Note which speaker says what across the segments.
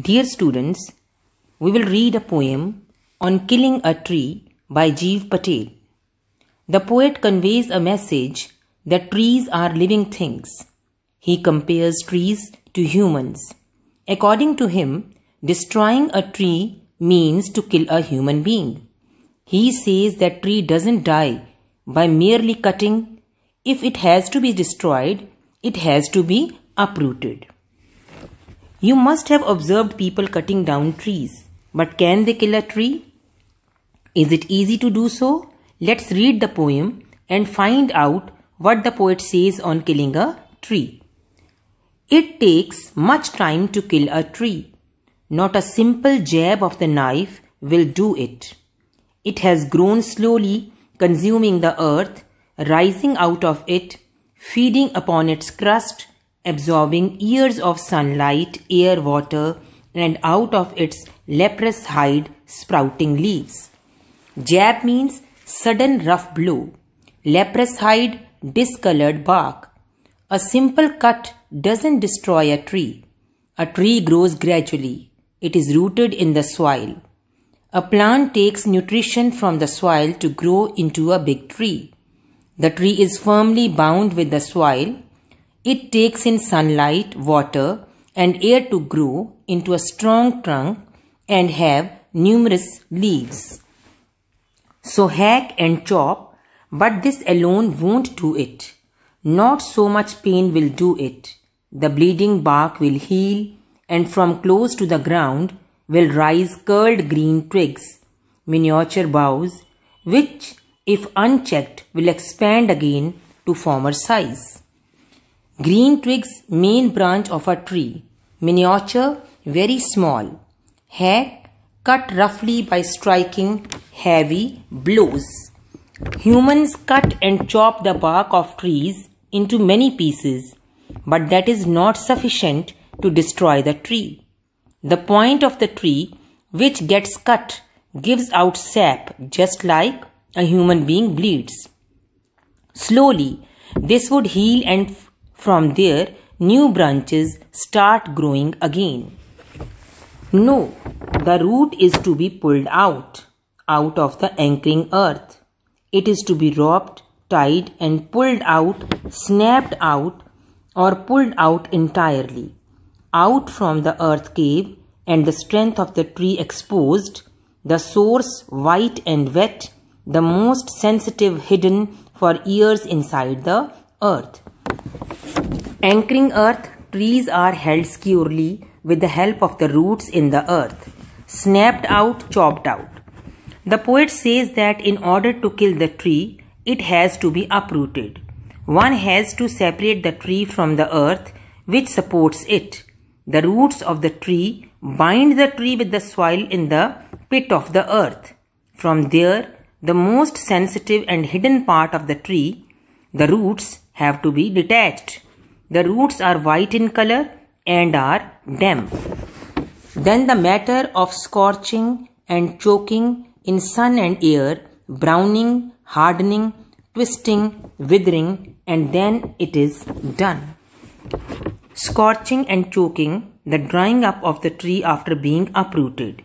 Speaker 1: Dear students, we will read a poem on killing a tree by Jeev Patel. The poet conveys a message that trees are living things. He compares trees to humans. According to him, destroying a tree means to kill a human being. He says that tree doesn't die by merely cutting. If it has to be destroyed, it has to be uprooted. You must have observed people cutting down trees. But can they kill a tree? Is it easy to do so? Let's read the poem and find out what the poet says on killing a tree. It takes much time to kill a tree. Not a simple jab of the knife will do it. It has grown slowly, consuming the earth, rising out of it, feeding upon its crust, absorbing years of sunlight, air, water, and out of its leprous hide sprouting leaves. Jab means sudden rough blow, leprous hide, discolored bark. A simple cut doesn't destroy a tree. A tree grows gradually. It is rooted in the soil. A plant takes nutrition from the soil to grow into a big tree. The tree is firmly bound with the soil it takes in sunlight, water, and air to grow into a strong trunk and have numerous leaves. So hack and chop, but this alone won't do it. Not so much pain will do it. The bleeding bark will heal, and from close to the ground will rise curled green twigs, miniature boughs, which, if unchecked, will expand again to former size. Green twigs, main branch of a tree. Miniature, very small. Hair cut roughly by striking heavy blows. Humans cut and chop the bark of trees into many pieces, but that is not sufficient to destroy the tree. The point of the tree, which gets cut, gives out sap just like a human being bleeds. Slowly, this would heal and from there, new branches start growing again. No, the root is to be pulled out, out of the anchoring earth. It is to be robbed, tied, and pulled out, snapped out, or pulled out entirely. Out from the earth cave and the strength of the tree exposed, the source white and wet, the most sensitive hidden for years inside the earth. Anchoring earth, trees are held securely with the help of the roots in the earth, snapped out, chopped out. The poet says that in order to kill the tree, it has to be uprooted. One has to separate the tree from the earth which supports it. The roots of the tree bind the tree with the soil in the pit of the earth. From there, the most sensitive and hidden part of the tree, the roots, have to be detached. The roots are white in color and are damp. Then the matter of scorching and choking in sun and air, browning, hardening, twisting, withering, and then it is done. Scorching and choking, the drying up of the tree after being uprooted.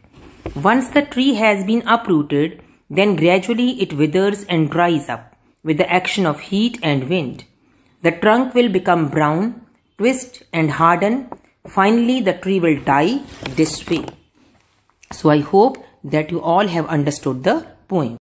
Speaker 1: Once the tree has been uprooted, then gradually it withers and dries up with the action of heat and wind. The trunk will become brown, twist and harden. Finally, the tree will die this way. So I hope that you all have understood the poem.